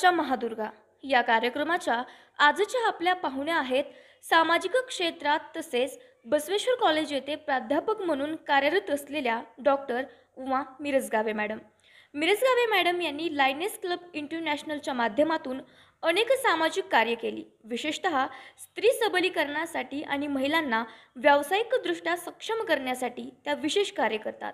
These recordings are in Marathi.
चा महादुर्गा या कार्यक्रमाच्या आजच्या आपल्या पाहुण्या आहेत सामाजिक क्षेत्रात तसेच बसवेश्वर कॉलेज येथे प्राध्यापक म्हणून कार्यरत असलेल्या doctor Uma Mirajgave madam Mirajgave madam यांनी लायनेस क्लब इंटरनॅशनलच्या माध्यमातून अनेक सामाजिक कार्य केली विशेषत स्त्री सबलीकरणासाठी आणि महिलांना व्यावसायिकदृष्ट्या सक्षम करण्यासाठी त्या विशेष कार्य करतात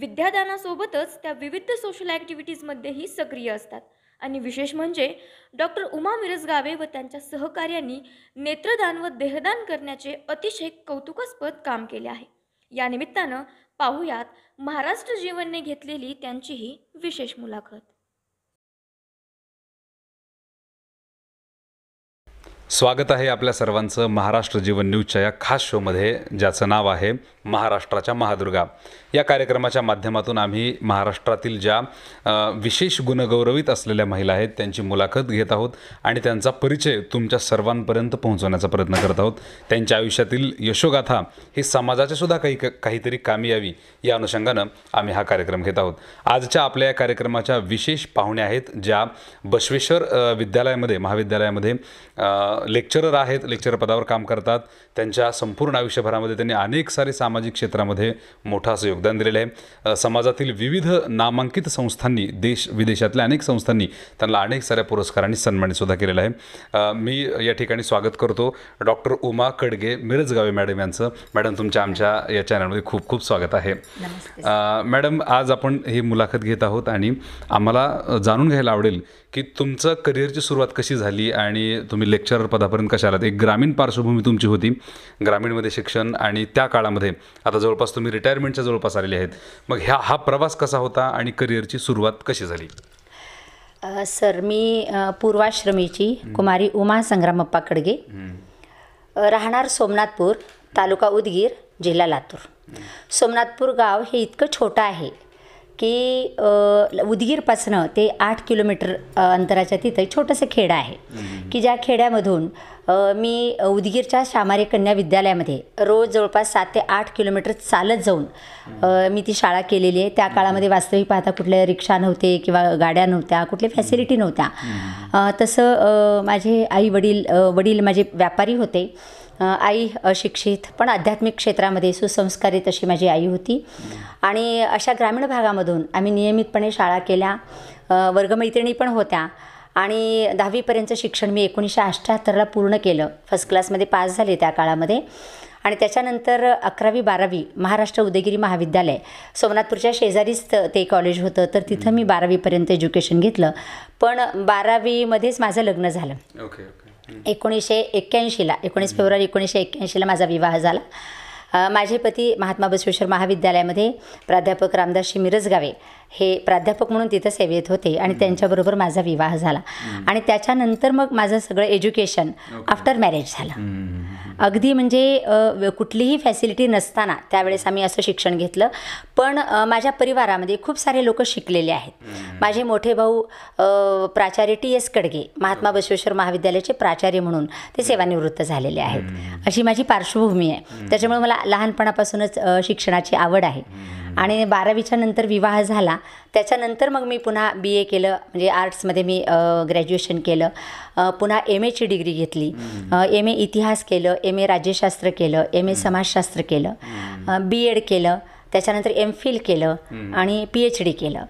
विद्यादानासोबतच त्या विविध सोशल ॲक्टिव्हिटीजमध्येही सक्रिय असतात आणि विशेष म्हणजे डॉक्टर उमा मिरजगावे व त्यांच्या सहकार्यांनी नेत्रदान व देहदान करण्याचे अतिशय कौतुकास्पद काम केले आहे या निमित्तानं पाहुयात महाराष्ट्र जीवनने घेतलेली त्यांचीही विशेष मुलाखत स्वागत आहे आपल्या सर्वांचं महाराष्ट्र जीवन न्यूजच्या या खास शोमध्ये ज्याचं नाव आहे महाराष्ट्राच्या महादुर्गा या कार्यक्रमाच्या माध्यमातून आम्ही महाराष्ट्रातील ज्या विशेष गुणगौरवित असलेल्या महिला आहेत त्यांची मुलाखत घेत आहोत आणि त्यांचा परिचय तुमच्या सर्वांपर्यंत पोहोचवण्याचा प्रयत्न करत आहोत त्यांच्या आयुष्यातील यशोगाथा हे समाजाच्यासुद्धा काही काहीतरी कामी यावी या अनुषंगानं आम्ही हा कार्यक्रम घेत आहोत आजच्या आपल्या या कार्यक्रमाच्या विशेष पाहुण्या आहेत ज्या बसवेश्वर विद्यालयामध्ये महाविद्यालयामध्ये लेक्चरर आहेत लेक्चर पदावर काम करतात त्यांच्या संपूर्ण आयुष्यभरामध्ये त्यांनी अनेक सारे सामाजिक क्षेत्रामध्ये मोठा सहयोग योगदान दिलेलं आहे समाजातील विविध नामांकित संस्थांनी देश विदेशातल्या अनेक संस्थांनी त्यांना अनेक साऱ्या पुरस्कारांनी सन्मानितसुद्धा केलेलं आहे मी या ठिकाणी स्वागत करतो डॉक्टर उमा कडगे मिरजगावे मॅडम यांचं मॅडम तुमच्या आमच्या या चॅनलमध्ये खूप खूप स्वागत आहे मॅडम आज आपण ही मुलाखत घेत आहोत आणि आम्हाला जाणून घ्यायला आवडेल की तुमचं करिअरची सुरुवात कशी झाली आणि तुम्ही लेक्चरर पदापर्यंत कशा आलात एक ग्रामीण पार्श्वभूमी तुमची होती ग्रामीणमध्ये शिक्षण आणि त्या काळामध्ये आता जवळपास तुम्ही रिटायरमेंटच्या जवळपास आलेले आहेत मग ह्या हा प्रवास कसा होता आणि करिअरची सुरुवात कशी झाली सर मी पूर्वाश्रमीची कुमारी उमा संग्रामप्पा कडगे राहणार सोमनाथपूर तालुका उदगीर जिल्हा लातूर सोमनाथपूर गाव हे इतकं छोटं आहे की उदगीरपासनं ते आठ किलोमीटर अंतराच्या तिथं एक छोटंसं खेडं आहे की ज्या खेड्यामधून मी उदगीरच्या शामारे कन्या विद्यालयामध्ये रोज जवळपास सात ते आठ किलोमीटर चालत जाऊन मी ती शाळा केलेली आहे त्या काळामध्ये वास्तविक पाहता कुठल्या रिक्षा नव्हते किंवा गाड्या नव्हत्या कुठल्या फॅसिलिटी नव्हत्या तसं माझे आई वडील वडील माझे व्यापारी होते आई अशिक्षित पण आध्यात्मिक क्षेत्रामध्ये सुसंस्कारित अशी माझी आई होती आणि अशा ग्रामीण भागामधून आम्ही नियमितपणे शाळा केल्या वर्गमैत्रिणी पण होत्या आणि दहावीपर्यंत शिक्षण मी एकोणीसशे अठ्ठ्याहत्तरला पूर्ण केलं फर्स्ट क्लासमध्ये पास झाले त्या काळामध्ये आणि त्याच्यानंतर अकरावी बारावी महाराष्ट्र उदयगिरी महाविद्यालय सोमनाथपूरच्या शेजारीच ते कॉलेज होतं तर तिथं मी बारावीपर्यंत एज्युकेशन घेतलं पण बारावीमध्येच माझं लग्न झालं ओके एकोणीसशे एक्क्याऐंशीला एकोणीस फेब्रुवारी एकोणीसशे एक्क्याऐंशीला माझा विवाह झाला माझे पती महात्मा बसवेश्वर महाविद्यालयामध्ये प्राध्यापक रामदासजी मिरजगावे हे प्राध्यापक म्हणून तिथं सेवेत होते आणि त्यांच्याबरोबर माझा विवाह झाला आणि त्याच्यानंतर मग माझं सगळं एज्युकेशन आफ्टर मॅरेज झालं अगदी म्हणजे कुठलीही फॅसिलिटी नसताना त्यावेळेस आम्ही असं शिक्षण घेतलं पण माझ्या परिवारामध्ये खूप सारे लोक शिकलेले आहेत माझे मोठे भाऊ प्राचार्य टी एस कडगे महात्मा बसवेश्वर महाविद्यालयाचे प्राचार्य म्हणून ते सेवानिवृत्त झालेले आहेत अशी माझी पार्श्वभूमी आहे त्याच्यामुळे मला लहानपणापासूनच शिक्षणाची आवड आहे आणि बारावीच्या नंतर विवाह झाला त्याच्यानंतर मग मी पुन्हा बी ए केलं म्हणजे आर्ट्समध्ये मी ग्रॅज्युएशन केलं पुन्हा एम एची डिग्री घेतली एम ए इतिहास केलं एम ए राज्यशास्त्र केलं एम ए समाजशास्त्र केलं बी एड केलं त्याच्यानंतर एम फिल केलं आणि पी एच डी केलं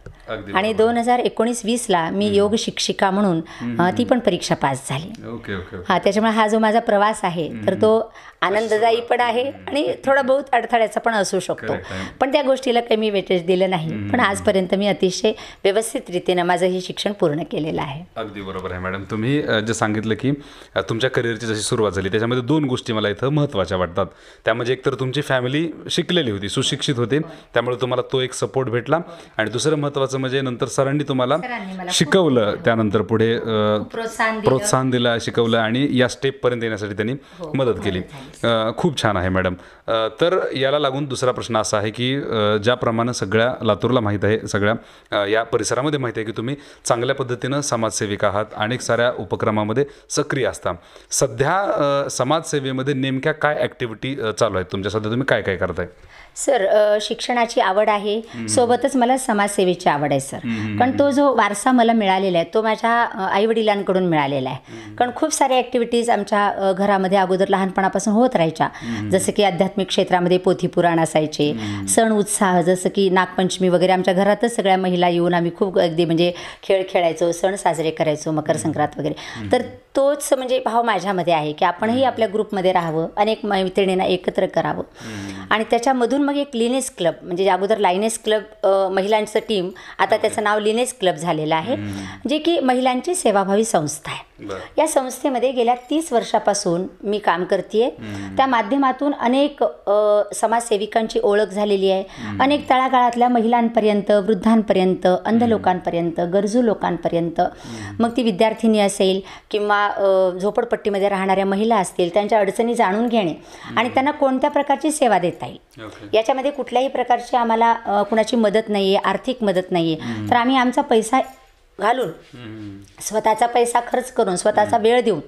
आणि दोन हजार एकोणीस वीसला मी योग शिक्षिका म्हणून ती पण परीक्षा पास झाली हा त्याच्यामुळे हा जो माझा प्रवास आहे तर तो आनंददायी पण आहे आणि थोडा बहुत अडथळ्याचा पण असू शकतो पण त्या गोष्टीला काही मी वेटेज दिलं नाही पण आजपर्यंत मी अतिशय व्यवस्थित रीतीनं माझं हे शिक्षण पूर्ण केलेलं आहे अगदी बरोबर आहे मॅडम तुम्ही जे सांगितलं की तुमच्या करिअरची जशी सुरुवात झाली त्याच्यामध्ये दोन गोष्टी मला इथं महत्त्वाच्या वाटतात त्यामध्ये म्हणजे एकतर तुमची फॅमिली शिकलेली होती सुशिक्षित होती त्यामुळे तुम्हाला तो एक सपोर्ट भेटला आणि दुसरं महत्त्वाचं म्हणजे नंतर सरांनी तुम्हाला शिकवलं त्यानंतर पुढे प्रोत्साहन दिलं शिकवलं आणि या स्टेप पर्यंत येण्यासाठी त्यांनी हो, मदत केली खूप छान आहे मॅडम तर याला लागून दुसरा प्रश्न असा आहे की ज्याप्रमाणे सगळ्या लातूरला माहीत आहे सगळ्या या परिसरामध्ये माहीत आहे की तुम्ही चांगल्या पद्धतीनं समाजसेविका आहात अनेक साऱ्या उपक्रमामध्ये सक्रिय असता सध्या समाजसेवेमध्ये नेमक्या काय ॲक्टिव्हिटी चालू आहेत तुमच्या सध्या तुम्ही काय काय करताय सर शिक्षणाची आवड आहे सोबतच मला समाजसेवेची आवड आहे सर कारण तो जो वारसा मला मिळालेला आहे तो माझ्या आईवडिलांकडून मिळालेला आहे कारण खूप साऱ्या ॲक्टिव्हिटीज आमच्या घरामध्ये अगोदर लहानपणापासून होत राहायच्या जसं की आध्यात्मिक क्षेत्रामध्ये पोथी पुराण असायचे सण उत्साह जसं की नागपंचमी वगैरे आमच्या घरातच सगळ्या महिला येऊन आम्ही खूप अगदी म्हणजे खेळ खेळायचो सण साजरे करायचो मकर संक्रांत वगैरे तर तोच म्हणजे भाव माझ्यामध्ये आहे की आपणही आपल्या ग्रुपमध्ये राहावं अनेक मैत्रिणींना एकत्र करावं आणि त्याच्यामधून मग एक लिनेस क्लब म्हणजे अगोदर लायनेस क्लब महिलांचं टीम आता त्याचं नाव लिनेस क्लब झालेलं आहे जे की महिलांची सेवाभावी संस्था आहे या संस्थेमध्ये गेल्या तीस वर्षापासून मी काम करते त्या माध्यमातून अनेक समाजसेविकांची ओळख झालेली आहे अनेक तळागाळातल्या महिलांपर्यंत वृद्धांपर्यंत अंध लोकांपर्यंत गरजू लोकांपर्यंत मग ती विद्यार्थिनी असेल किंवा झोपडपट्टीमध्ये राहणाऱ्या महिला असतील त्यांच्या अडचणी जाणून घेणे आणि त्यांना कोणत्या प्रकारची सेवा देता येईल याच्यामध्ये कुठल्याही प्रकारची आम्हाला कुणाची मदत नाही आहे आर्थिक मदत नाही आहे तर आम्ही आमचा पैसा घालून स्वतःचा पैसा खर्च करून स्वतःचा वेळ देऊन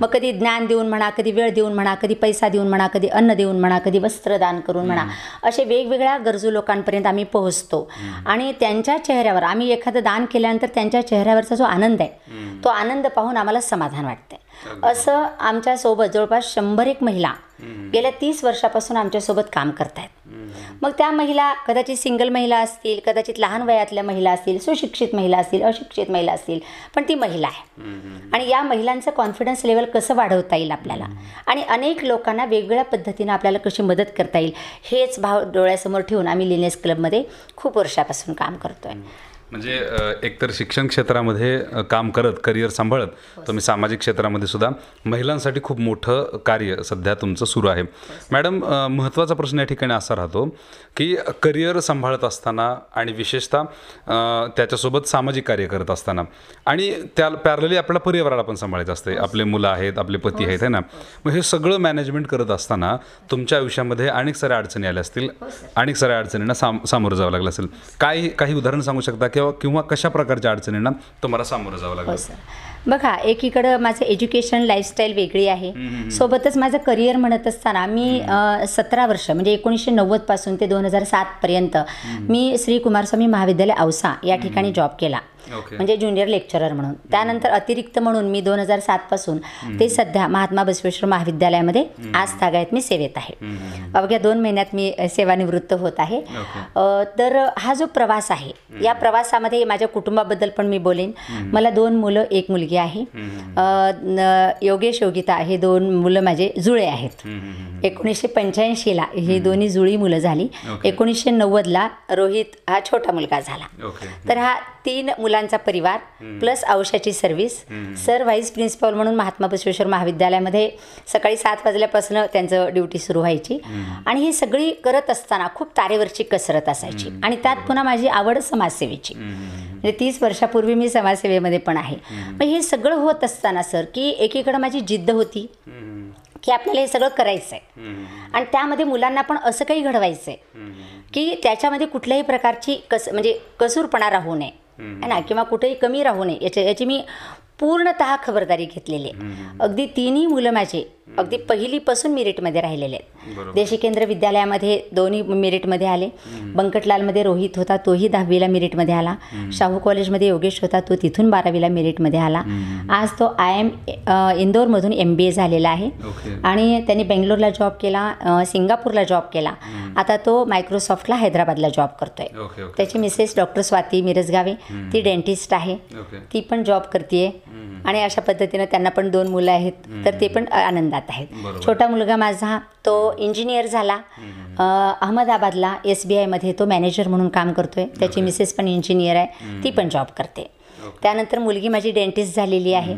मग कधी ज्ञान देऊन म्हणा कधी वेळ देऊन म्हणा कधी पैसा देऊन म्हणा कधी अन्न देऊन म्हणा कधी वस्त्रदान करून म्हणा असे वेगवेगळ्या गरजू लोकांपर्यंत आम्ही पोहोचतो आणि त्यांच्या चेहऱ्यावर आम्ही एखादं दान केल्यानंतर त्यांच्या चेहऱ्यावरचा जो आनंद आहे तो आनंद पाहून आम्हाला समाधान वाटते असं आमच्यासोबत जवळपास शंभर एक महिला गेल्या तीस वर्षापासून आमच्यासोबत काम करतायत मग त्या महिला कदाचित सिंगल महिला असतील कदाचित लहान वयातल्या महिला असतील सुशिक्षित महिला असतील अशिक्षित महिला असतील पण ती महिला आहे आणि या महिलांचं कॉन्फिडन्स लेवल कसं वाढवता येईल आपल्याला आणि अनेक लोकांना वेगवेगळ्या पद्धतीनं आपल्याला कशी मदत करता येईल हेच भाव डोळ्यासमोर ठेवून आम्ही लिनेस क्लबमध्ये खूप वर्षापासून काम करतो आहे म्हणजे एकतर शिक्षण क्षेत्रामध्ये काम करत करिअर सांभाळत तुम्ही सामाजिक क्षेत्रामध्ये सुद्धा महिलांसाठी खूप मोठं कार्य सध्या तुमचं सुरू आहे मॅडम महत्त्वाचा प्रश्न या ठिकाणी असा राहतो की करिअर सांभाळत असताना आणि विशेषतः त्याच्यासोबत सामाजिक कार्य करत असताना आणि त्या पॅरलली आपल्याला परिवाराला पण सांभाळायचं असते आपले मुलं आहेत आपले पती आहेत है ना मग हे सगळं मॅनेजमेंट करत असताना तुमच्या आयुष्यामध्ये अनेक साऱ्या अडचणी आल्या असतील हो, अनेक साऱ्या अडचणींना सामोरं जावं लागलं असेल काही काही उदाहरण सांगू शकता किंवा किंवा कशा प्रकारच्या अडचणींना तुम्हाला सामोरं जावं लागलं हो, बघा एकीकडं माझं एज्युकेशन लाईफस्टाईल वेगळी आहे सोबतच माझं करिअर म्हणत असताना मी सतरा वर्ष म्हणजे एकोणीसशे नव्वद पासून ते दोन हजार सात पर्यंत मी श्री कुमारस्वामी महाविद्यालय औसा या ठिकाणी जॉब केला Okay. म्हणजे ज्युनियर लेक्चरर म्हणून त्यानंतर अतिरिक्त म्हणून मी दोन हजार सात पासून ते सध्या महात्मा बसवेश्वर महाविद्यालयामध्ये आज तागायत मी सेवेत आहे अवघ्या दोन महिन्यात मी सेवानिवृत्त होत आहे okay. तर हा जो प्रवास आहे या प्रवासामध्ये माझ्या कुटुंबाबद्दल पण मी बोलेन मला दोन मुलं एक मुलगी मुलगी आहे योगेश योगिता हे दोन मुलं माझे जुळे आहेत एकोणीसशे पंच्याऐंशीला ही दोन्ही जुळी मुलं झाली एकोणीसशे नव्वदला रोहित हा छोटा मुलगा झाला तर हा तीन मुलांचा परिवार प्लस औषधाची सर्व्हिस सर व्हाईस प्रिन्सिपल म्हणून महात्मा बसवेश्वर महाविद्यालयामध्ये सकाळी सात वाजल्यापासून त्यांचं ड्युटी सुरू व्हायची आणि ही सगळी करत असताना खूप तारेवरची कसरत असायची आणि त्यात पुन्हा माझी आवड समाजसेवेची म्हणजे तीस वर्षापूर्वी मी समाजसेवेमध्ये पण आहे मग सगळं होत असताना सर की एकीकडं माझी जिद्द होती की आपल्याला हे सगळं करायचं आहे आणि त्यामध्ये मुलांना पण असं काही घडवायचं आहे की त्याच्यामध्ये कुठल्याही प्रकारची कस म्हणजे कसूरपणा राहू नये ना किंवा कुठेही कमी राहू नये याच्या याची मी पूर्णत खबरदारी घेतलेली आहे अगदी तिन्ही मुलं माझे अगदी पहिलीपासून मिरिटमध्ये राहिलेले आहेत देशी केंद्र विद्यालयामध्ये दोन्ही मेरिटमध्ये आले बंकटलालमध्ये रोहित होता तोही दहावीला मेरिटमध्ये आला शाहू कॉलेजमध्ये योगेश होता तो तिथून बारावीला मेरिटमध्ये आला आज तो आय एम इंदोरमधून एम बी ए झालेला आहे आणि त्यांनी बेंगलोरला जॉब केला सिंगापूरला जॉब केला आता तो मायक्रोसॉफ्टला हैदराबादला जॉब करतोय त्याची मिसेस डॉक्टर स्वाती मिरजगावे ती डेंटिस्ट आहे ती पण जॉब करते आणि अशा पद्धतीनं त्यांना पण दोन मुलं आहेत तर ते पण आनंदात आहेत छोटा मुलगा माझा तो इंजिनियर झाला अहमदाबादला एस बी आयमध्ये तो मॅनेजर म्हणून काम करतोय त्याची मिसेस पण इंजिनियर आहे ती पण जॉब करते त्यानंतर मुलगी माझी डेंटिस्ट झालेली आहे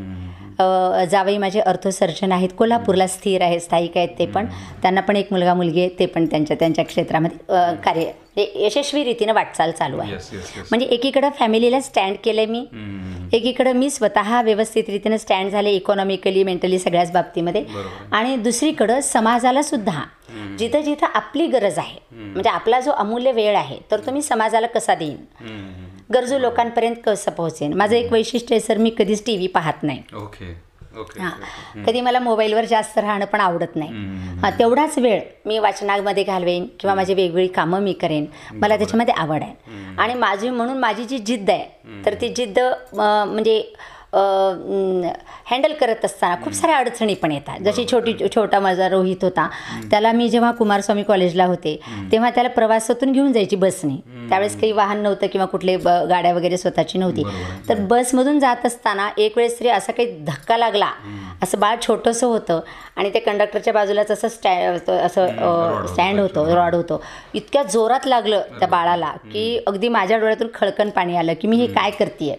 जावई माझे अर्थसर्जन आहेत कोल्हापूरला स्थिर आहे स्थायिक आहेत ते पण त्यांना पण एक मुलगा मुलगी आहे ते पण त्यांच्या त्यांच्या क्षेत्रामध्ये कार्य यशस्वी रीतीनं वाटचाल चालू आहे म्हणजे एकीकडं फॅमिलीला स्टँड केलंय मी एकीकडं मी स्वतः व्यवस्थित रीतीनं स्टँड झाले इकॉनॉमिकली मेंटली सगळ्याच बाबतीमध्ये आणि दुसरीकडं समाजाला सुद्धा जिथं जिथं आपली गरज आहे म्हणजे आपला जो अमूल्य वेळ आहे तर तुम्ही समाजाला कसा देईन गरजू लोकांपर्यंत कसं पोहोचेन माझं एक वैशिष्ट्य आहे सर मी कधीच टी व्ही पाहत नाही ओके कधी मला मोबाईलवर जास्त राहणं पण आवडत नाही हां तेवढाच वेळ मी वाचनामध्ये घालवेन किंवा माझी वेगवेगळी कामं मी करेन मला त्याच्यामध्ये आवड आहे आणि माझी म्हणून माझी जी जिद्द आहे तर ती जिद्द म्हणजे हँडल करत असताना खूप साऱ्या अडचणी पण येतात जशी छोटी छोटा माझा रोहित होता त्याला मी जेव्हा कुमारस्वामी कॉलेजला होते तेव्हा त्याला प्रवासातून घेऊन जायची बसने त्यावेळेस काही वाहन नव्हतं किंवा कुठले गाड्या वगैरे स्वतःची नव्हती तर बसमधून जात असताना एक वेळेस तरी असा काही धक्का लागला असं बाळ छोटंसं होतं आणि ते कंडक्टरच्या बाजूलाच असं स्टॅ असं स्टँड होतं रॉड होतो इतक्या जोरात लागलं त्या बाळाला की अगदी माझ्या डोळ्यातून खळकण पाणी आलं की मी हे काय करते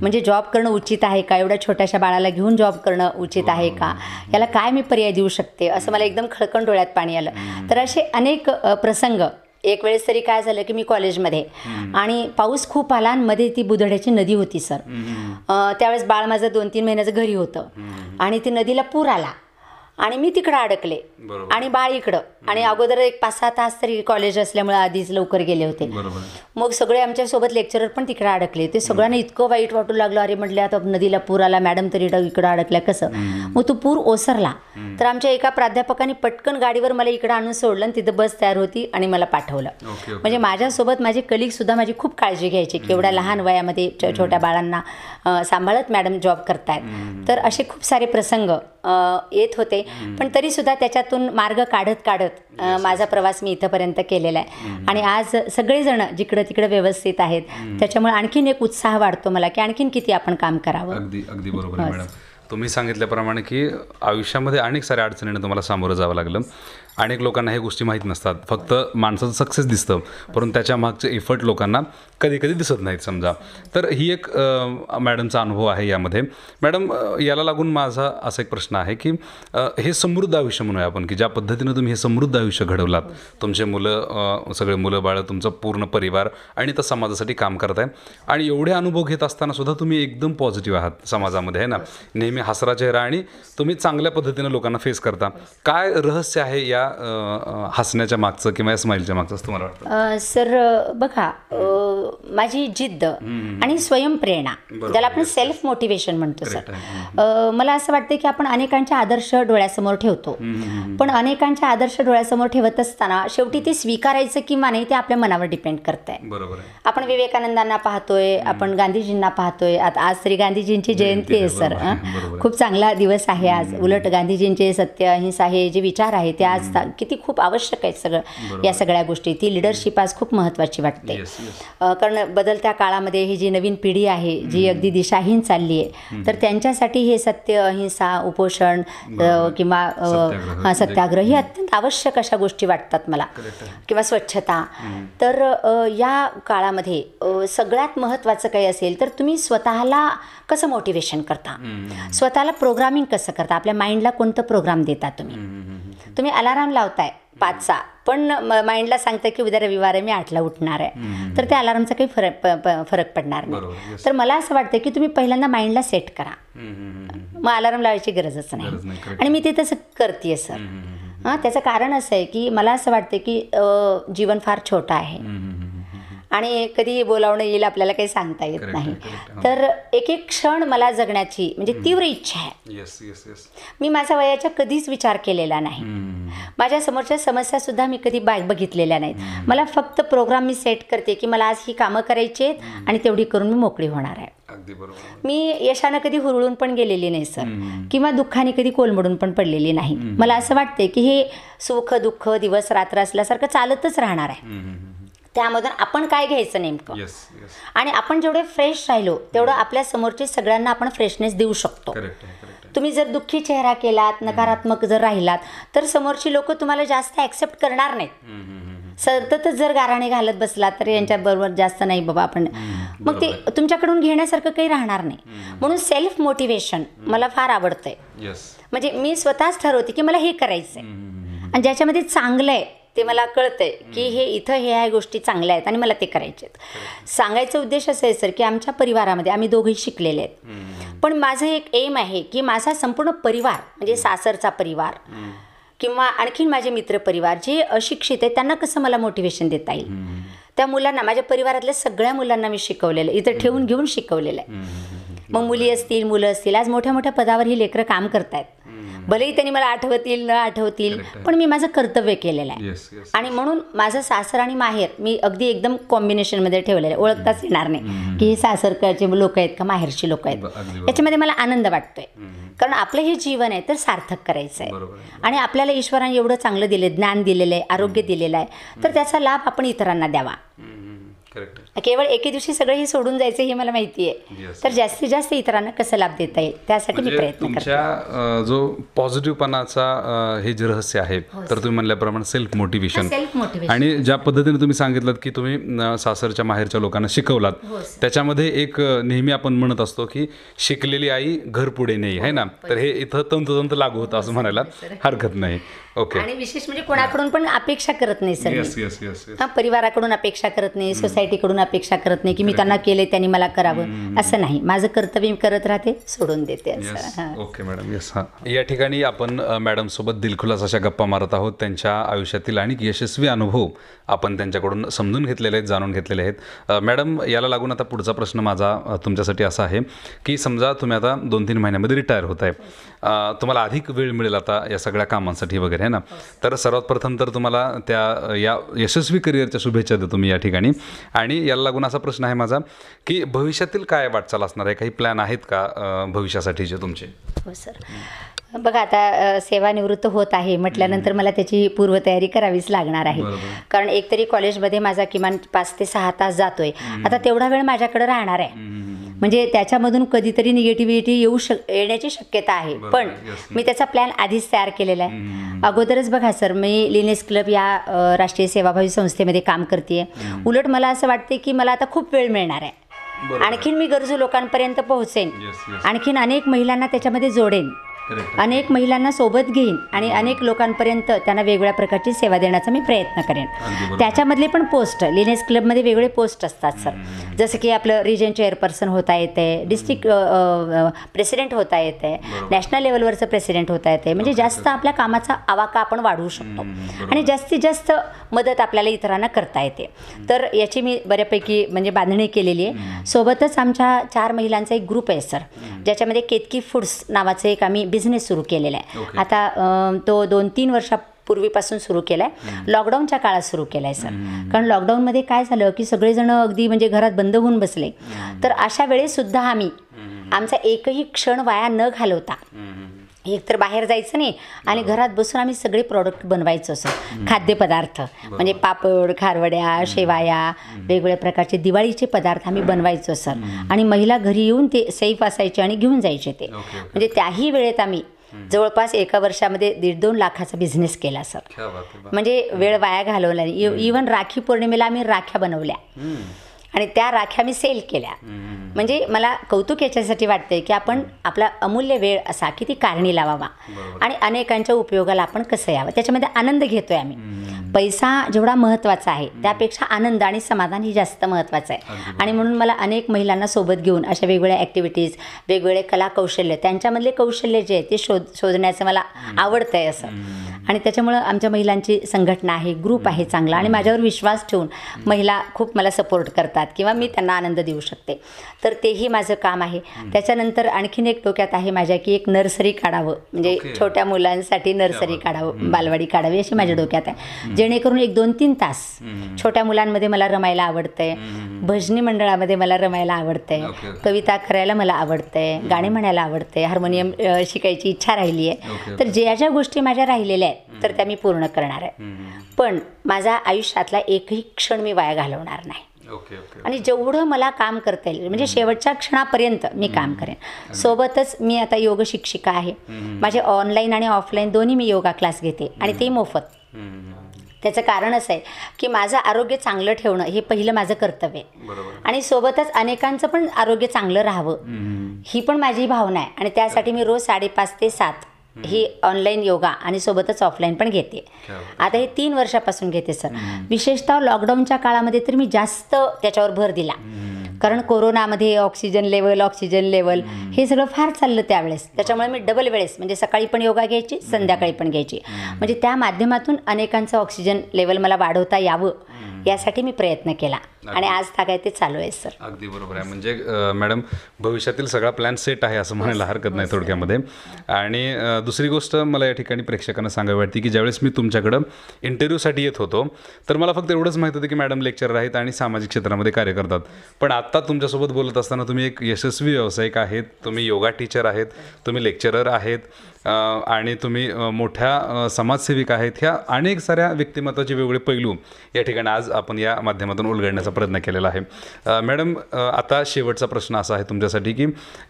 म्हणजे जॉब करणं उचित आहे का एवढ्या छोट्याशा बाळाला घेऊन जॉब करणं उचित आहे का याला काय मी पर्याय देऊ शकते असं मला एकदम खळकण डोळ्यात पाणी आलं तर असे अनेक प्रसंग एक वेळेस तरी काय झालं की मी कॉलेजमध्ये आणि पाऊस खूप आला आणि मध्ये ती बुधड्याची नदी होती सर त्यावेळेस बाळ माझं दोन तीन महिन्याचं घरी होतं आणि ती नदीला पूर आला आणि मी तिकडं अडकले आणि बाळ इकडं आणि अगोदर एक पाच सहा तास तरी कॉलेज असल्यामुळे आधीच लवकर गेले होते मग सगळे आमच्यासोबत लेक्चरर पण तिकडे अडकले ते सगळ्यांना इतकं वाईट वाटू लागलं अरे म्हटलं आता नदीला पूर आला मॅडम तरी इकडं अडकल्या कसं मग तो पूर ओसरला तर आमच्या एका प्राध्यापकाने पटकन गाडीवर मला इकडं आणून सोडलं आणि तिथं बस तयार होती आणि मला पाठवलं म्हणजे माझ्यासोबत माझे सुद्धा माझी खूप काळजी घ्यायची की एवढ्या लहान वयामध्ये छोट्या बाळांना सांभाळत मॅडम जॉब करतायत तर असे खूप सारे प्रसंग येत होते पण तरीसुद्धा त्याच्यातून मार्ग काढत काढत माझा प्रवास मी इथंपर्यंत केलेला आहे आणि आज सगळेजण जिकडं तिकडं व्यवस्थित आहेत त्याच्यामुळे आणखीन एक उत्साह वाढतो मला की आणखीन किती आपण काम करावं अगदी अगदी बरोबर मॅडम तुम्ही सांगितल्याप्रमाणे की आयुष्यामध्ये अनेक साऱ्या अडचणींना तुम्हाला सामोरं जावं लागलं अनेक लोकांना हे गोष्टी माहीत नसतात फक्त माणसाचं सक्सेस दिसतं परंतु त्याच्या मागचे एफर्ट लोकांना कधी कधी दिसत नाहीत समजा तर ही एक मॅडमचा अनुभव आहे यामध्ये मॅडम याला लागून माझा असा एक प्रश्न आहे की हे समृद्ध आयुष्य म्हणूया आपण की ज्या पद्धतीनं तुम्ही हे समृद्ध आयुष्य घडवलात तुमचे मुलं सगळे मुलं बाळं तुमचं पूर्ण परिवार आणि तर समाजासाठी काम करत आहे आणि एवढे अनुभव घेत असताना सुद्धा तुम्ही एकदम पॉझिटिव्ह आहात समाजामध्ये आहे ना नेहमी हसरा चेहरा आणि तुम्ही चांगल्या पद्धतीनं लोकांना फेस करता काय रहस्य आहे या या हसण्याच्या मागचं किंवा स्माईलच्या मागचं तुम्हाला वाटतं सर बघा माझी जिद्द आणि स्वयंप्रेरणा ज्याला आपण सेल्फ मोटिवेशन म्हणतो सर मला असं वाटतं की आपण अनेकांच्या आदर्श डोळ्यासमोर ठेवतो पण अनेकांच्या आदर्श डोळ्यासमोर ठेवत असताना शेवटी ते स्वीकारायचं किंवा नाही ते आपल्या मनावर डिपेंड करत आहे आपण विवेकानंदांना पाहतोय आपण गांधीजींना पाहतोय आज श्री गांधीजींची जयंती आहे सर खूप चांगला दिवस आहे आज उलट गांधीजींचे सत्य अहिंसा हे जे विचार आहे ते आज किती खूप आवश्यक आहे सगळं या सगळ्या गोष्टी ती लिडरशिप आज खूप महत्त्वाची वाटते कारण बदलत्या काळामध्ये ही जी नवीन पिढी आहे जी अगदी दिशाहीन चालली आहे तर त्यांच्यासाठी हे सत्य अहिंसा उपोषण किंवा म्हणजे सत्याग्रह ही अत्यंत आवश्यक अशा गोष्टी वाटतात मला किंवा स्वच्छता तर या काळामध्ये सगळ्यात महत्त्वाचं काही असेल तर तुम्ही स्वतःला कसं मोटिवेशन करता स्वतःला प्रोग्रामिंग कसं करता आपल्या माइंडला कोणतं प्रोग्राम देता तुम्ही तुम्ही अलाराम अलार्म लावताय पाचचा पण माइंडला सांगतं की उद्या रविवार आहे मी आठला उठणार आहे तर त्या अलार्मचा काही फरक फरक पडणार नाही तर मला असं वाटतं की तुम्ही पहिल्यांदा माइंडला सेट करा मग अलार्म लावायची गरजच नाही आणि मी ते तसं करते सर हां त्याचं कारण असं आहे की मला असं वाटतं की जीवन फार छोटं आहे आणि कधी बोलावणं येईल आपल्याला काही सांगता येत नाही तर एक एक क्षण मला जगण्याची म्हणजे तीव्र इच्छा आहे मी माझ्या वयाच्या कधीच विचार केलेला नाही माझ्या समोरच्या समस्या सुद्धा मी कधी बघितलेल्या नाहीत मला फक्त प्रोग्राम मी सेट करते की मला आज ही कामं करायची आहेत आणि तेवढी करून मी मोकळी होणार आहे मी यशानं कधी हुरळून पण गेलेली नाही सर किंवा दुःखाने कधी कोलमडून पण पडलेली नाही मला असं वाटते की हे सुख दुःख दिवस रात्र असल्यासारखं चालतच राहणार आहे त्यामधून आपण काय घ्यायचं नेमकं आणि आपण जेवढे फ्रेश राहिलो तेवढं आपल्या समोरचे सगळ्यांना आपण फ्रेशनेस देऊ शकतो तुम्ही जर दुःखी चेहरा केलात नकारात्मक जर राहिलात तर समोरची लोक तुम्हाला जास्त ऍक्सेप्ट करणार नाहीत सततच जर गाराणे घालत बसला तर यांच्याबरोबर जास्त नाही बाबा आपण मग ते तुमच्याकडून घेण्यासारखं काही राहणार नाही म्हणून सेल्फ मोटिवेशन मला फार आवडतंय म्हणजे मी स्वतःच ठरवते की मला हे करायचंय आणि ज्याच्यामध्ये चांगलं आहे ते मला कळतंय की हे इथं हे ह्या गोष्टी चांगल्या आहेत आणि मला ते करायचे आहेत सांगायचा उद्देश असं आहे सर की आमच्या परिवारामध्ये आम्ही दोघेही शिकलेले आहेत पण माझं एक एम आहे की माझा संपूर्ण परिवार म्हणजे सासरचा परिवार किंवा आणखीन माझे मित्रपरिवार जे अशिक्षित आहे त्यांना कसं मला मोटिवेशन देता येईल त्या मुलांना माझ्या परिवारातल्या सगळ्या मुलांना मी शिकवलेलं आहे इथं ठेवून घेऊन शिकवलेलं आहे मग मुली असतील मुलं असतील आज मोठ्या मोठ्या पदावर ही लेकरं काम करतायत भलेही त्यांनी मला आठवतील न आठवतील पण मी माझं कर्तव्य केलेलं आहे आणि म्हणून माझं सासर आणि माहेर मी अगदी एकदम कॉम्बिनेशनमध्ये ठेवलेलं आहे ओळखताच येणार नाही की हे सासरकरचे लोक आहेत का माहेरची लोक आहेत याच्यामध्ये मला आनंद वाटतोय कारण आपलं हे जीवन आहे तर सार्थक करायचं आहे आणि आपल्याला ईश्वराने एवढं चांगलं दिलं ज्ञान दिलेलं आहे आरोग्य दिलेलं आहे तर त्याचा लाभ आपण इतरांना द्यावा केवळ एके दिवशी सगळं हे सोडून जायचं हे मला माहिती आहे तर जास्तीत जास्त इतरांना कसं लाभ देता येईल त्यासाठी मी म्हणजे प्रयत्न तुमच्या जो पॉझिटिव्हपणाचा हे जे रहस्य आहे हो, तर तुम्ही म्हणल्याप्रमाणे सेल्फ मोटिवेशन आणि ज्या पद्धतीने तुम्ही सांगितलं की तुम्ही सासरच्या माहेरच्या लोकांना शिकवलात हो, त्याच्यामध्ये एक नेहमी आपण म्हणत असतो की शिकलेली आई घर पुढे नाही आहे ना हो, तर हे इथं तंतोतंत लागू होतं असं म्हणायला हरकत नाही ओके आणि विशेष म्हणजे कोणाकडून पण अपेक्षा करत नाही सर हा परिवाराकडून अपेक्षा करत नाही सोसायटीकडून अपेक्षा करत नाही की मी त्यांना केले त्यांनी मला करावं असं नाही माझं कर्तव्य मी करत राहते सोडून देते ओके मॅडम यस हा या ठिकाणी आपण मॅडम सोबत दिलखुलास अशा गप्पा मारत आहोत त्यांच्या आयुष्यातील आणि यशस्वी अनुभव आपण त्यांच्याकडून समजून घेतलेले आहेत जाणून घेतलेले आहेत मॅडम याला लागून आता पुढचा प्रश्न माझा तुमच्यासाठी असा आहे की समजा तुम्ही आता दोन तीन महिन्यामध्ये रिटायर होत आहे तुम्हाला अधिक वेळ मिळेल आता या सगळ्या कामांसाठी वगैरे आहे ना तर सर्वात प्रथम तर तुम्हाला त्या या यशस्वी करिअरच्या शुभेच्छा देतो मी या ठिकाणी आणि याला लागून असा प्रश्न आहे माझा की भविष्यातील काय वाटचाल असणार आहे काही प्लॅन आहेत का भविष्यासाठीचे तुमचे हो सर बघा आता सेवानिवृत्त होत आहे म्हटल्यानंतर मला त्याची पूर्वतयारी करावीच लागणार आहे कारण एकतरी कॉलेजमध्ये माझा किमान पाच ते सहा तास जातोय आता तेवढा वेळ माझ्याकडे राहणार आहे म्हणजे त्याच्यामधून कधीतरी निगेटिव्हिटी येऊ शक येण्याची शक्यता आहे पण मी त्याचा प्लॅन आधीच तयार केलेला आहे अगोदरच बघा सर मी लिनेस क्लब या राष्ट्रीय सेवाभावी संस्थेमध्ये काम करते उलट मला असं वाटते की मला आता खूप वेळ मिळणार आहे आणखीन मी गरजू लोकांपर्यंत पोहोचेन आणखीन अनेक महिलांना त्याच्यामध्ये जोडेन अनेक महिलांना सोबत घेईन आणि अनेक लोकांपर्यंत त्यांना वेगवेगळ्या प्रकारची सेवा देण्याचा मी प्रयत्न करेन त्याच्यामधले पण पोस्ट लिनेस क्लबमध्ये वेगळे पोस्ट असतात सर जसं की आपलं रिजन चेअरपर्सन होता येते डिस्ट्रिक्ट प्रेसिडेंट होता येते नॅशनल लेवलवरचं प्रेसिडेंट होता येते म्हणजे जास्त आपल्या कामाचा आवाका आपण वाढवू शकतो आणि जास्तीत जास्त मदत आपल्याला इतरांना करता येते तर याची मी बऱ्यापैकी म्हणजे बांधणी केलेली आहे सोबतच आमच्या चार महिलांचा एक ग्रुप आहे सर ज्याच्यामध्ये केतकी फूड्स नावाचं एक आम्ही बिझनेस सुरू केलेला आहे आता तो दोन तीन वर्षापूर्वीपासून सुरू केला आहे लॉकडाऊनच्या काळात सुरू केला आहे सर कारण लॉकडाऊनमध्ये काय झालं की सगळेजण अगदी म्हणजे घरात बंद होऊन बसले तर अशा वेळेसुद्धा आम्ही आमचा एकही क्षण वाया न घालवता एकतर बाहेर जायचं नाही आणि घरात बसून आम्ही सगळे प्रॉडक्ट बनवायचो असं खाद्यपदार्थ म्हणजे पापड खारवड्या शेवाया वेगवेगळ्या प्रकारचे दिवाळीचे पदार्थ आम्ही बनवायचो असं आणि महिला घरी येऊन ते सेफ असायचे आणि घेऊन जायचे ते म्हणजे त्याही वेळेत आम्ही जवळपास एका वर्षामध्ये दीड दोन लाखाचा बिझनेस केला सर म्हणजे वेळ वाया घालवला इव्हन राखी पौर्णिमेला आम्ही राख्या बनवल्या आणि त्या राख्या मी सेल केल्या म्हणजे मला कौतुक याच्यासाठी वाटतंय की आपण आपला अमूल्य वेळ असा किती ती कारणी लावावा आणि अनेकांच्या उपयोगाला आपण कसं यावं त्याच्यामध्ये आनंद घेतोय आम्ही पैसा जेवढा महत्त्वाचा आहे त्यापेक्षा आनंद आणि समाधान हे जास्त महत्त्वाचं आहे आणि म्हणून मला अनेक महिलांना सोबत घेऊन अशा वेगवेगळ्या ॲक्टिव्हिटीज वेगवेगळे कला कौशल्य त्यांच्यामधले कौशल्य जे आहे ते शोध शोधण्याचं मला आवडतं आहे असं आणि त्याच्यामुळं आमच्या महिलांची संघटना आहे ग्रुप आहे चांगला आणि माझ्यावर विश्वास ठेवून महिला खूप मला सपोर्ट करतात किंवा मी त्यांना आनंद देऊ शकते तर तेही माझं काम आहे त्याच्यानंतर आणखीन एक डोक्यात आहे माझ्या की एक नर्सरी काढावं म्हणजे छोट्या मुलांसाठी नर्सरी काढावं बालवाडी काढावी अशी माझ्या डोक्यात आहे जे जेणेकरून एक दोन तीन तास छोट्या मुलांमध्ये मला रमायला आवडतंय भजनी मंडळामध्ये मला रमायला आवडतंय कविता करायला मला आवडतंय गाणी म्हणायला आवडते हार्मोनियम शिकायची इच्छा राहिली आहे तर ज्या ज्या गोष्टी माझ्या राहिलेल्या आहेत तर त्या मी पूर्ण करणार आहे पण माझा आयुष्यातला एकही क्षण मी वाया घालवणार नाही आणि जेवढं मला काम करता येईल म्हणजे शेवटच्या क्षणापर्यंत मी काम करेन सोबतच मी आता योग शिक्षिका आहे माझे ऑनलाईन आणि ऑफलाईन दोन्ही मी योगा क्लास घेते आणि ते मोफत त्याचं कारण असं आहे की माझं आरोग्य चांगलं ठेवणं हे पहिलं माझं कर्तव्य आहे आणि सोबतच अनेकांचं पण आरोग्य चांगलं राहावं ही पण माझी भावना आहे आणि त्यासाठी मी रोज साडेपाच ते सात ही ऑनलाईन योगा आणि सोबतच ऑफलाईन पण घेते आता हे तीन वर्षापासून घेते सर विशेषतः लॉकडाऊनच्या काळामध्ये तर मी जास्त त्याच्यावर भर दिला कारण कोरोनामध्ये ऑक्सिजन लेवल ऑक्सिजन लेवल हे सगळं फार चाललं त्यावेळेस त्याच्यामुळे मी डबल वेळेस म्हणजे सकाळी पण योगा घ्यायची संध्याकाळी पण घ्यायची म्हणजे त्या माध्यमातून अनेकांचं ऑक्सिजन लेवल मला वाढवता यावं यासाठी मी प्रयत्न केला आणि आज काय ते चालू आहे सर अगदी बरोबर आहे म्हणजे मॅडम भविष्यातील सगळा प्लॅन सेट आहे असं म्हणायला हरकत नाही थोडक्यामध्ये आणि दुसरी गोष्ट मला या ठिकाणी प्रेक्षकांना सांगावी वाटते की ज्यावेळेस मी तुमच्याकडं इंटरव्ह्यूसाठी येत होतो तर मला फक्त एवढंच माहीत होतं की मॅडम लेक्चर आहेत आणि सामाजिक क्षेत्रामध्ये कार्य करतात पण आत्ता तुमच्यासोबत बोलत असताना तुम्ही एक यशस्वी व्यावसायिक आहेत तुम्ही योगा टीचर आहेत तुम्ही लेक्चरर आहेत आणि तुम्ही मोठ्या समाजसेविक आहेत ह्या अनेक साऱ्या व्यक्तिमत्वाचे वेगवेगळे पैलू या ठिकाणी आज आपण या माध्यमातून उलगडण्याचा प्रयत्न केलेला आहे मॅडम आता शेवटचा प्रश्न असा आहे तुमच्यासाठी की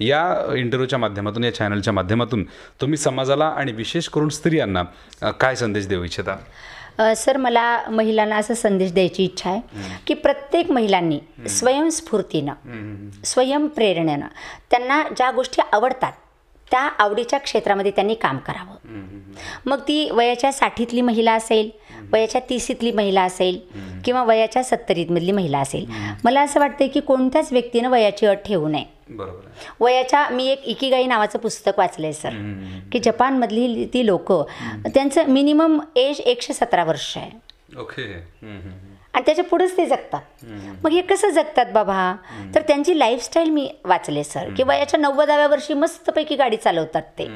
या इंटरव्ह्यूच्या माध्यमातून या चॅनलच्या माध्यमातून तुम्ही समाजाला आणि विशेष करून स्त्रियांना काय संदेश देऊ इच्छिता सर मला महिलांना असा संदेश द्यायची इच्छा आहे की प्रत्येक महिलांनी स्वयंस्फूर्तीनं स्वयंप्रेरणेनं त्यांना ज्या गोष्टी आवडतात त्या आवडीच्या क्षेत्रामध्ये त्यांनी काम करावं मग ती वयाच्या साठीतली महिला असेल वयाच्या तीसीतली महिला असेल किंवा वयाच्या सत्तरीतमधली महिला असेल मला असं वाटतं की कोणत्याच व्यक्तीनं वयाची अट ठेवू नये वयाच्या मी एक इकीगाई नावाचं पुस्तक वाचलंय सर की जपानमधली ती लोक त्यांचं मिनिमम एज एकशे सतरा वर्ष आहे ओके आणि त्याच्या पुढंच ते जगतात मग हे कसं जगतात बाबा तर त्यांची लाईफस्टाईल मी वाचले सर किंवा याच्या नव्वदाव्या वर्षी मस्तपैकी गाडी चालवतात ते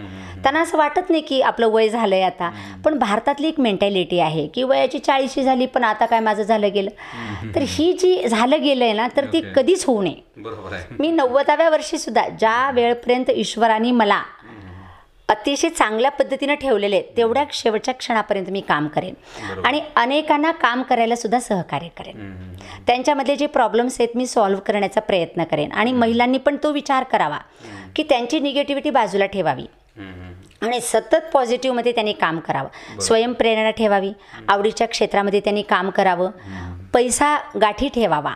त्यांना असं वाटत नाही की आपलं वय झालं आहे आता पण भारतातली एक मेंटॅलिटी आहे की वयाची चाळीशी झाली पण आता काय माझं झालं गेलं तर ही जी झालं गेलं आहे ना तर ती कधीच होऊ नये मी नव्वदाव्या वर्षीसुद्धा ज्या वेळपर्यंत ईश्वराने मला अतिशय चांगल्या पद्धतीनं ठेवलेले तेवढ्या शेवटच्या क्षणापर्यंत मी काम करेन आणि अनेकांना काम करायला सुद्धा सहकार्य करेन त्यांच्यामधले जे प्रॉब्लेम्स आहेत मी सॉल्व्ह करण्याचा प्रयत्न करेन आणि महिलांनी पण तो विचार करावा की त्यांची निगेटिव्हिटी बाजूला ठेवावी आणि सतत पॉझिटिव्हमध्ये त्यांनी काम करावं स्वयंप्रेरणा ठेवावी आवडीच्या क्षेत्रामध्ये त्यांनी काम करावं पैसा गाठी ठेवावा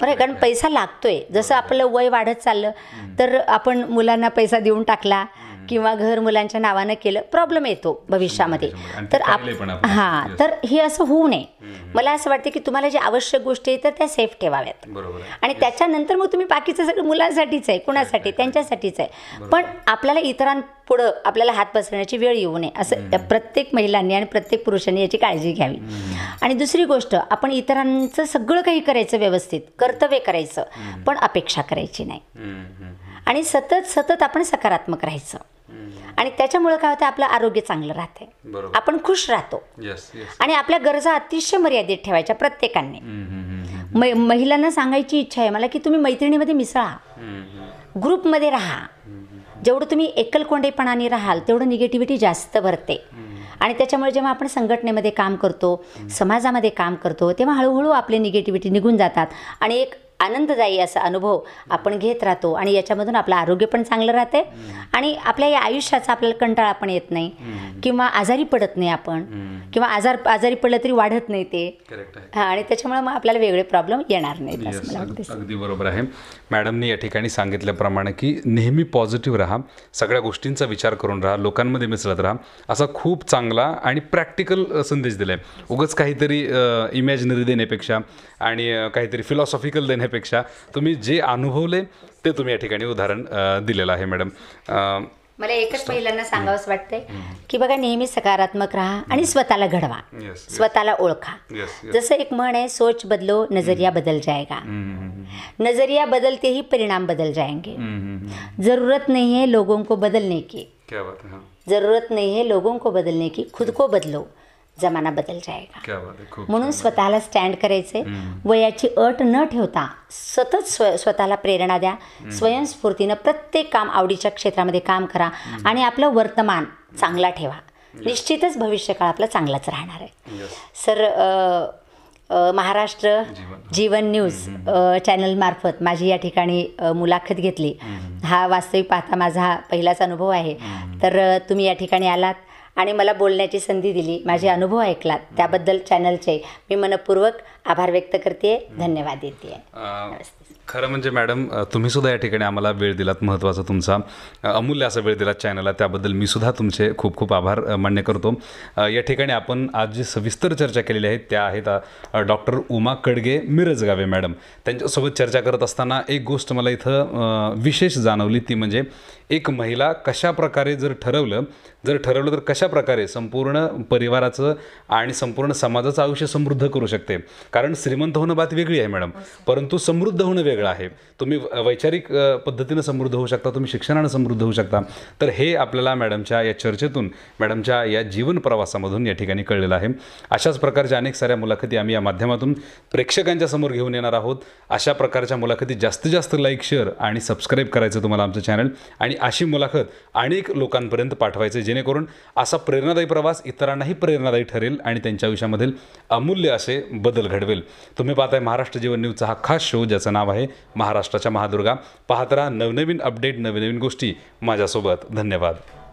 बरं कारण पैसा लागतोय जसं आपलं वय वाढत चाललं तर आपण मुलांना पैसा देऊन टाकला किंवा घर मुलांच्या नावानं केलं प्रॉब्लेम येतो भविष्यामध्ये तर आप तर हे असं होऊ नये मला असं वाटतं की तुम्हाला जे आवश्यक गोष्टी आहेत तर त्या सेफ ठेवाव्यात आणि त्याच्यानंतर मग तुम्ही बाकीचं सगळं मुलांसाठीच आहे कुणासाठी त्यांच्यासाठीच आहे पण आपल्याला इतरांपुढं आपल्याला हात पसरण्याची वेळ येऊ नये असं प्रत्येक महिलांनी आणि प्रत्येक पुरुषांनी याची काळजी घ्यावी आणि दुसरी गोष्ट आपण इतरांचं सगळं काही करायचं व्यवस्थित कर्तव्य करायचं पण अपेक्षा करायची नाही आणि सतत सतत आपण सकारात्मक राहायचं आणि त्याच्यामुळे काय होतं आपलं आरोग्य चांगलं राहते आपण खुश राहतो आणि आपल्या गरजा अतिशय मर्यादित ठेवायच्या प्रत्येकाने महिलांना सांगायची इच्छा आहे मला की तुम्ही मैत्रिणीमध्ये मिसळा ग्रुपमध्ये राहा जेवढं तुम्ही एकलकोंडेपणाने राहाल तेवढं निगेटिव्हिटी जास्त भरते आणि त्याच्यामुळे जेव्हा आपण संघटनेमध्ये काम करतो समाजामध्ये काम करतो तेव्हा हळूहळू आपले निगेटिव्हिटी निघून जातात आणि एक आनंददायी असा अनुभव आपण घेत राहतो आणि याच्यामधून आपलं आरोग्य पण चांगलं राहते आणि आपल्या या आयुष्याचा आपल्याला कंटाळा पण येत नाही किंवा आजारी पडत नाही आपण किंवा आजार आजारी पडलं तरी वाढत नाही ते आणि त्याच्यामुळे मग आपल्याला वेगळे प्रॉब्लेम येणार नाही अगदी बरोबर आहे मॅडमनी या ठिकाणी सांगितल्याप्रमाणे की नेहमी पॉझिटिव्ह राहा सगळ्या गोष्टींचा विचार करून राहा लोकांमध्ये मिसळत राहा असा खूप चांगला आणि प्रॅक्टिकल संदेश दिलाय आहे उगच काहीतरी इमॅजिनरी देण्यापेक्षा आणि काहीतरी फिलॉसॉफिकल देण्या म्हणण्यापेक्षा तुम्ही जे अनुभवले ते तुम्ही या ठिकाणी उदाहरण दिलेलं आहे मॅडम मला एकच महिलांना सांगावंच वाटतंय की बघा नेहमी सकारात्मक राहा आणि स्वतःला घडवा स्वतःला ओळखा जसं एक म्हण आहे सोच बदलो नजरिया बदल जाएगा नजरिया बदलते ही परिणाम बदल जाएंगे जरूरत नाही है लोगों को बदलने की जरूरत नहीं है लोगों को बदलने की खुद को बदलो जमाना बदल जाएगा म्हणून स्वतःला स्टँड करायचे वयाची अट न ठेवता सतत स्व स्वतःला प्रेरणा द्या स्वयंस्फूर्तीनं प्रत्येक काम आवडीच्या क्षेत्रामध्ये काम करा आणि आपलं वर्तमान चांगला ठेवा निश्चितच भविष्यकाळ आपला चांगलाच राहणार आहे सर महाराष्ट्र जीवन न्यूज चॅनलमार्फत माझी या ठिकाणी मुलाखत घेतली हा वास्तविक पाहता माझा पहिलाच अनुभव आहे तर तुम्ही या ठिकाणी आलात आणि मला बोलण्याची संधी दिली माझे अनुभव ऐकलात त्याबद्दल चॅनलचे मी मनपूर्वक आभार व्यक्त करते धन्यवाद देते खरं म्हणजे मॅडम तुम्ही सुद्धा या ठिकाणी आम्हाला वेळ दिलात महत्त्वाचा तुमचा अमूल्य असा वेळ दिलात चॅनलला त्याबद्दल मी सुद्धा तुमचे खूप खूप आभार मान्य करतो या ठिकाणी आपण आज जी सविस्तर चर्चा केलेली आहे त्या आहेत डॉक्टर उमा कडगे मिरजगावे मॅडम त्यांच्यासोबत चर्चा करत असताना एक गोष्ट मला इथं विशेष जाणवली ती म्हणजे एक महिला कशा प्रकारे जर ठरवलं जर ठरवलं तर कशा प्रकारे संपूर्ण परिवाराचं आणि संपूर्ण समाजाचं आयुष्य समृद्ध करू शकते कारण श्रीमंत होणं बात वेगळी आहे मॅडम परंतु समृद्ध होणं वेगळं आहे तुम्ही वैचारिक पद्धतीनं समृद्ध होऊ शकता तुम्ही शिक्षणानं समृद्ध होऊ शकता तर हे आपल्याला मॅडमच्या या चर्चेतून मॅडमच्या या जीवन प्रवासामधून या ठिकाणी कळलेलं आहे अशाच प्रकारच्या अनेक साऱ्या मुलाखती आम्ही या माध्यमातून प्रेक्षकांच्या समोर घेऊन येणार आहोत अशा प्रकारच्या मुलाखती जास्तीत जास्त लाईक शेअर आणि सबस्क्राईब करायचं तुम्हाला आमचं चॅनल आणि अशी मुलाखत अनेक लोकांपर्यंत पाठवायचे जेणेकरून असा प्रेरणादायी प्रवास इतरांनाही प्रेरणादायी ठरेल आणि त्यांच्या आयुष्यामधील अमूल्य असे बदल घडवेल तुम्ही पाहताय महाराष्ट्र जीवन न्यूजचा हा खास शो ज्याचं नाव आहे महाराष्ट्राच्या महादुर्गा पाहत राहा नवनवीन अपडेट नवनवीन गोष्टी माझ्यासोबत धन्यवाद